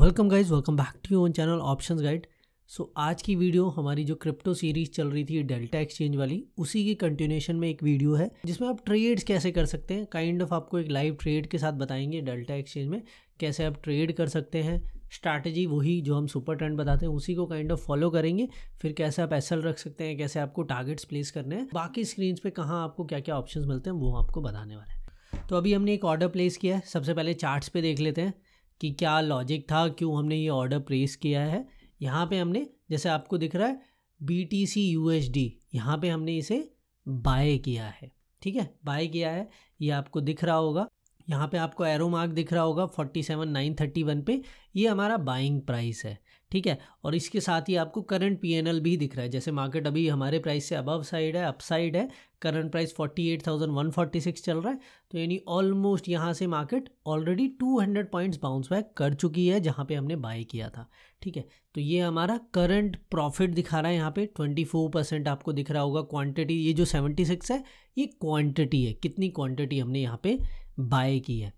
welcome guys welcome back to your channel options guide so आज की video हमारी जो क्रिप्टो सीरीज चल रही थी डेल्टा एक्सचेंज वाली उसी की कंटिन्यूशन में एक वीडियो है जिसमें आप ट्रेड्स कैसे कर सकते हैं काइंड ऑफ आपको एक लाइव ट्रेड के साथ बताएंगे डेल्टा एक्सचेंज में कैसे आप ट्रेड कर सकते हैं स्ट्रैटेजी वही जो हम सुपर ट्रेंड बताते हैं उसी को काइंड ऑफ फॉलो करेंगे फिर कैसे आप एस रख सकते हैं कैसे आपको टारगेट्स प्लेस करने हैं बाकी स्क्रीन पर कहाँ आपको क्या क्या ऑप्शन मिलते हैं वो आपको बताने वाले हैं तो अभी हमने एक ऑर्डर प्लेस किया है सबसे पहले चार्ट्स पे देख लेते हैं कि क्या लॉजिक था क्यों हमने ये ऑर्डर प्लेस किया है यहाँ पे हमने जैसे आपको दिख रहा है B T C U S D यहाँ पर हमने इसे बाय किया है ठीक है बाय किया है ये आपको दिख रहा होगा यहाँ पे आपको एरो मार्क दिख रहा होगा forty seven nine thirty one पे ये हमारा बाइंग प्राइस है ठीक है और इसके साथ ही आपको करंट पी भी दिख रहा है जैसे मार्केट अभी हमारे प्राइस से अबव साइड है अपसाइड है करंट प्राइस 48,146 चल रहा है तो यानी ऑलमोस्ट यहाँ से market already 200 points bounce back कर चुकी है जहाँ पे हमने बाय किया था ठीक है तो ये हमारा करंट प्रॉफिट दिखा रहा है यहाँ पे 24 परसेंट आपको दिख रहा होगा क्वांटिटी ये जो 76 है ये क्वांटिटी है कितनी क्वांटिटी हमने यहाँ पे बाय की है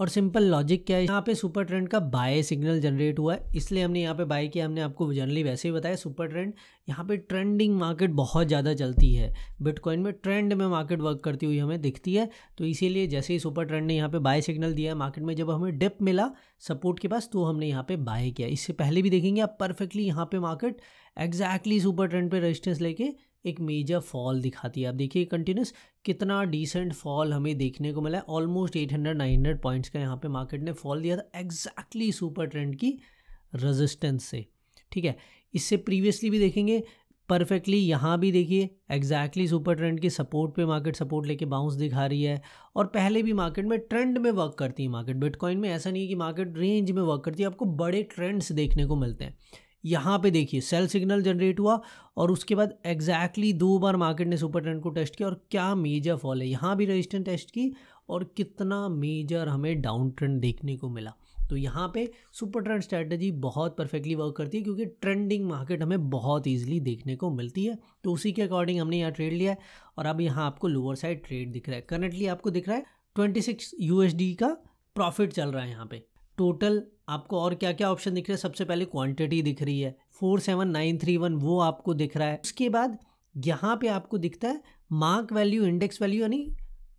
और सिंपल लॉजिक क्या है यहाँ पे सुपर ट्रेंड का बाय सिग्नल जनरेट हुआ है इसलिए हमने यहाँ पे बाय किया हमने आपको जनरली वैसे ही बताया सुपर ट्रेंड यहाँ पे ट्रेंडिंग मार्केट बहुत ज़्यादा चलती है बिटकॉइन में ट्रेंड में मार्केट वर्क करती हुई हमें दिखती है तो इसीलिए जैसे ही सुपर ट्रेंड ने यहाँ पे बाय सिग्नल दिया है मार्केट में जब हमें डिप मिला सपोर्ट के पास तो हमने यहाँ पे बाय किया इससे पहले भी देखेंगे आप परफेक्टली यहाँ पे मार्केट एग्जैक्टली सुपर ट्रेंड पर रजिस्टेंस लेके एक मेजर फॉल दिखाती है आप देखिए कंटिन्यूस कितना डिसेंट फॉल हमें देखने को मिला है ऑलमोस्ट 800 900 पॉइंट्स का यहाँ पे मार्केट ने फॉल दिया था एग्जैक्टली सुपर ट्रेंड की रेजिस्टेंस से ठीक है इससे प्रीवियसली भी देखेंगे परफेक्टली यहाँ भी देखिए एग्जैक्टली सुपर ट्रेंड की सपोर्ट पे मार्केट सपोर्ट लेके बाउंस दिखा रही है और पहले भी मार्केट में ट्रेंड में वर्क करती है मार्केट बिटकॉइन में ऐसा नहीं है कि मार्केट रेंज में वर्क करती है आपको बड़े ट्रेंड्स देखने को मिलते हैं यहाँ पे देखिए सेल सिग्नल जनरेट हुआ और उसके बाद एग्जैक्टली exactly दो बार मार्केट ने सुपर ट्रेंड को टेस्ट किया और क्या मेजर फॉल है यहाँ भी रजिस्टेंट टेस्ट की और कितना मेजर हमें डाउन ट्रेंड देखने को मिला तो यहाँ पे सुपर ट्रेंड स्ट्रैटेजी बहुत परफेक्टली वर्क करती है क्योंकि ट्रेंडिंग मार्केट हमें बहुत ईजिली देखने को मिलती है तो उसी के अकॉर्डिंग हमने यहाँ ट्रेड लिया है और अब यहाँ आपको लोअर साइड ट्रेड दिख रहा है करंटली आपको दिख रहा है ट्वेंटी सिक्स का प्रॉफिट चल रहा है यहाँ पे टोटल आपको और क्या क्या ऑप्शन दिख रहे हैं सबसे पहले क्वांटिटी दिख रही है four seven nine three one वो आपको दिख रहा है उसके बाद यहाँ पे आपको दिखता है मार्क वैल्यू इंडेक्स वैल्यू यानी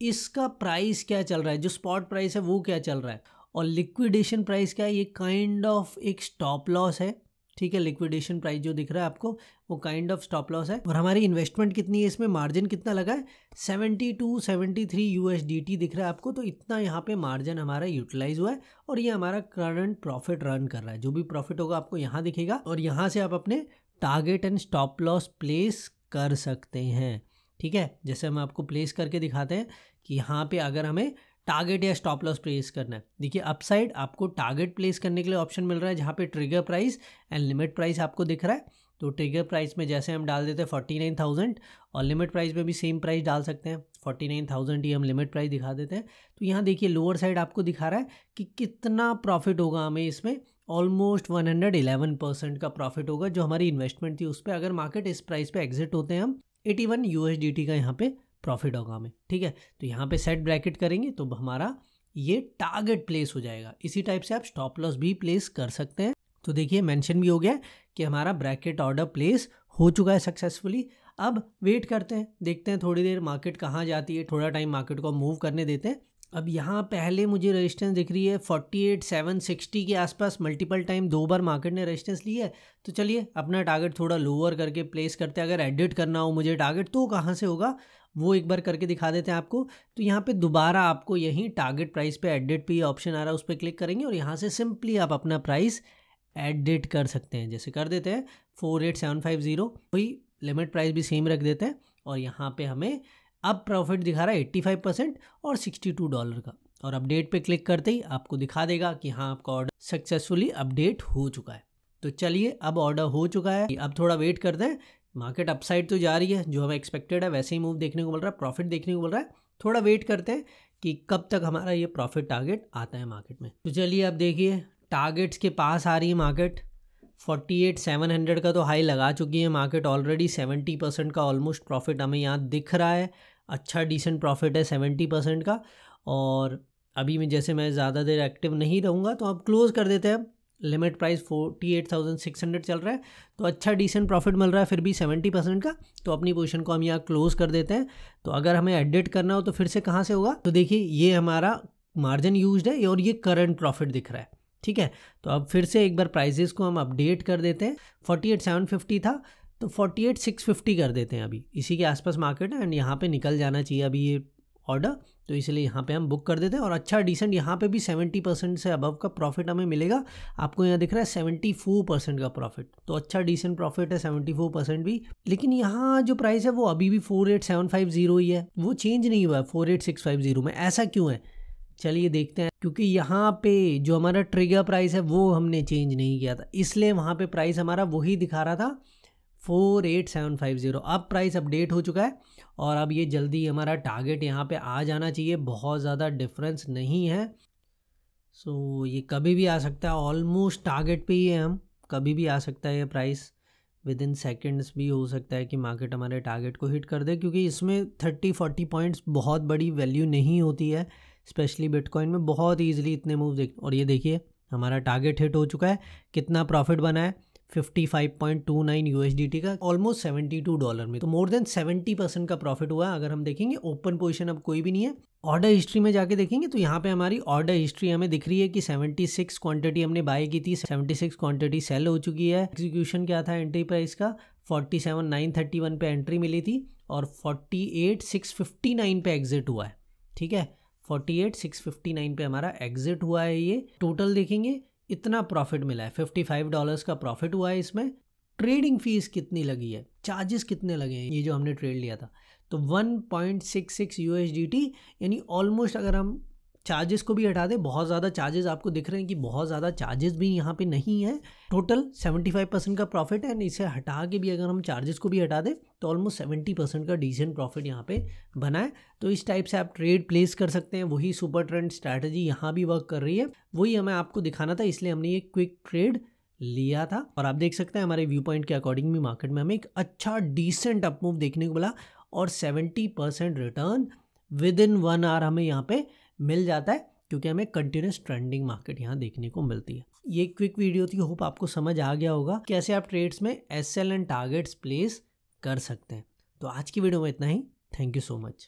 इसका प्राइस क्या चल रहा है जो स्पॉट प्राइस है वो क्या चल रहा है और लिक्विडेशन प्राइस क्या है ये काइंड kind ऑफ of एक स्टॉप लॉस है ठीक है लिक्विडेशन प्राइस जो दिख रहा है आपको वो काइंड ऑफ स्टॉप लॉस है और हमारी इन्वेस्टमेंट कितनी है इसमें मार्जिन कितना लगा है seventy two seventy three U दिख रहा है आपको तो इतना यहाँ पे मार्जिन हमारा यूटिलाइज हुआ है और ये हमारा करंट प्रॉफिट रन कर रहा है जो भी प्रॉफिट होगा आपको यहाँ दिखेगा और यहाँ से आप अपने target and stop loss place कर सकते हैं ठीक है जैसे हम आपको प्लेस करके दिखाते हैं कि यहाँ पे अगर हमें टारगेट या स्टॉप लॉस प्लेस करना है देखिए अपसाइड आपको टारगेट प्लेस करने के लिए ऑप्शन मिल रहा है जहाँ पे trigger price and limit price आपको दिख रहा है तो ट्रिगर प्राइस में जैसे हम डाल देते हैं फोर्टी नाइन थाउजेंड और लिमिट प्राइस में भी सेम प्राइस डाल सकते हैं फोर्टी नाइन थाउजेंड ही हम लिमिट प्राइस दिखा देते हैं तो यहाँ देखिए लोअर साइड आपको दिखा रहा है कि कितना प्रॉफिट होगा हमें इसमें almost one hundred eleven percent का प्रॉफिट होगा जो हमारी इन्वेस्टमेंट थी उस पर अगर मार्केट इस प्राइस पर एग्जिट होते हैं हम eighty one U S D T का यहाँ पे प्रॉफिट होगा हमें ठीक है तो यहाँ पे सेट ब्रैकेट करेंगे तो हमारा ये टारगेट प्लेस हो जाएगा इसी टाइप से आप स्टॉप लॉस भी प्लेस कर सकते हैं तो देखिए मेंशन भी हो गया कि हमारा ब्रैकेट ऑर्डर प्लेस हो चुका है सक्सेसफुली अब वेट करते हैं देखते हैं थोड़ी देर मार्केट कहाँ जाती है थोड़ा टाइम मार्केट को मूव करने देते हैं अब यहाँ पहले मुझे रेजिस्टेंस दिख रही है फोर्टी एट सेवन सिक्सटी के आसपास मल्टीपल टाइम दो बार मार्केट ने रेजिस्टेंस ली है तो चलिए अपना टारगेट थोड़ा लोअर करके प्लेस करते हैं अगर एडिट करना हो मुझे टारगेट तो कहाँ से होगा वो एक बार करके दिखा देते हैं आपको तो यहाँ पे दोबारा आपको यहीं टारगेट प्राइस पे एडिट पे ऑप्शन आ रहा है उस पर क्लिक करेंगे और यहाँ से सिंपली आप अपना प्राइस एडिट कर सकते हैं जैसे कर देते हैं four eight seven five zero वही लिमिट प्राइस भी सेम रख देते हैं और यहाँ पर हमें अब प्रॉफिट दिखा रहा है एट्टी फाइव परसेंट और सिक्सटी टू डॉलर का और अपडेट पे क्लिक करते ही आपको दिखा देगा कि हाँ आपका ऑर्डर सक्सेसफुली अपडेट हो चुका है तो चलिए अब ऑर्डर हो चुका है अब थोड़ा वेट करते हैं मार्केट अपसाइड तो जा रही है जो हमें एक्सपेक्टेड है वैसे ही मूव देखने को मिल रहा है प्रॉफिट देखने को मिल रहा है थोड़ा वेट करते हैं कि कब तक हमारा ये प्रॉफिट टारगेट आता है मार्केट में तो चलिए अब देखिए टारगेट्स के पास आ रही है market forty eight seven hundred का तो हाई लगा चुकी है मार्केट ऑलरेडी सेवेंटी परसेंट का ऑलमोस्ट प्रॉफिट हमें यहाँ दिख रहा है अच्छा डिसेंट प्रॉफिट है सेवेंटी परसेंट का और अभी मैं जैसे मैं ज़्यादा देर एक्टिव नहीं रहूँगा तो आप क्लोज़ कर देते हैं limit price forty eight thousand six hundred चल रहा है तो अच्छा डिसेंट प्रॉफिट मिल रहा है फिर भी सेवेंटी परसेंट का तो अपनी पोजीशन को हम यहाँ क्लोज़ कर देते हैं तो अगर हमें एडिट करना हो तो फिर से कहाँ से होगा तो देखिए ये हमारा मार्जिन यूज है और ये करंट प्रॉफिट दिख रहा है ठीक है तो अब फिर से एक बार प्राइजेस को हम अपडेट कर देते हैं फोर्टी एट सेवन फिफ्टी था तो फोर्टी एट सिक्स फिफ्टी कर देते हैं अभी इसी के आसपास मार्केट है एंड यहाँ पे निकल जाना चाहिए अभी ये ऑर्डर तो इसलिए यहाँ पे हम बुक कर देते हैं और अच्छा डिसेंट यहाँ पे भी सेवेंटी परसेंट से अबव का प्रॉफिट हमें मिलेगा आपको यहाँ दिख रहा है सेवेंटी फोर परसेंट का प्रॉफिट तो अच्छा डिसेंट प्रॉफिट है सेवेंटी फोर परसेंट भी लेकिन यहाँ जो प्राइस है वो अभी भी four eight seven five zero ही है वो चेंज नहीं हुआ है four eight six five zero में ऐसा क्यों है चलिए देखते हैं क्योंकि यहाँ पे जो हमारा ट्रिगर प्राइस है वो हमने चेंज नहीं किया था इसलिए वहाँ पे प्राइस हमारा वही दिखा रहा था four eight seven five zero अब प्राइस अपडेट हो चुका है और अब ये जल्दी हमारा टारगेट यहाँ पे आ जाना चाहिए बहुत ज़्यादा डिफरेंस नहीं है सो so, ये कभी भी आ सकता है ऑलमोस्ट टारगेट पे ही है हम कभी भी आ सकता है ये प्राइस विद इन सेकेंड्स भी हो सकता है कि मार्केट हमारे टारगेट को हिट कर दे क्योंकि इसमें थर्टी फोर्टी पॉइंट्स बहुत बड़ी वैल्यू नहीं होती है स्पेशली बिटकॉइन में बहुत ईजिली इतने मूव देख और ये देखिए हमारा टारगेट हिट हो चुका है कितना प्रॉफिट बना है 55.29 यूएसडीटी का ऑलमोस्ट 72 डॉलर में तो मोर देन 70 परसेंट का प्रॉफिट हुआ अगर हम देखेंगे ओपन पोजीशन अब कोई भी नहीं है ऑर्डर हिस्ट्री में जाके देखेंगे तो यहाँ पे हमारी ऑर्डर हिस्ट्री हमें दिख रही है कि 76 क्वांटिटी हमने बाय की थी 76 क्वांटिटी सेल हो चुकी है एग्जीक्यूशन क्या था एंट्री प्राइस का 47,931 पे एंट्री मिली थी और 48,659 पे एग्जिट हुआ है ठीक है 48,659 पे हमारा एग्जिट हुआ है ये टोटल देखेंगे इतना प्रॉफिट मिला है फिफ्टी फाइव डॉलर्स का प्रॉफिट हुआ है इसमें ट्रेडिंग फीस कितनी लगी है चार्जेस कितने लगे हैं ये जो हमने ट्रेड लिया था तो one point six six U यानी ऑलमोस्ट अगर हम चार्जेस को भी हटा दें बहुत ज़्यादा चार्जेस आपको दिख रहे हैं कि बहुत ज़्यादा चार्जेस भी यहाँ पे नहीं है टोटल 75 परसेंट का प्रॉफिट है एंड इसे हटा के भी अगर हम चार्जेस को भी हटा दें तो ऑलमोस्ट 70 परसेंट का डिसेंट प्रॉफिट यहाँ पे बना है तो इस टाइप से आप ट्रेड प्लेस कर सकते हैं वही सुपर ट्रेंड स्ट्रैटेजी यहाँ भी वर्क कर रही है वही हमें आपको दिखाना था इसलिए हमने ये क्विक ट्रेड लिया था और आप देख सकते हैं हमारे व्यू पॉइंट के अकॉर्डिंग भी मार्केट में हमें एक अच्छा डिसेंट अपमूव देखने को मिला और seventy percent return within one hour हमें यहाँ पर मिल जाता है क्योंकि हमें कंटिन्यूस ट्रेंडिंग मार्केट यहाँ देखने को मिलती है ये क्विक वीडियो थी होप आपको समझ आ गया होगा कैसे आप ट्रेड्स में एस एंड टारगेट्स प्लेस कर सकते हैं तो आज की वीडियो में इतना ही थैंक यू सो मच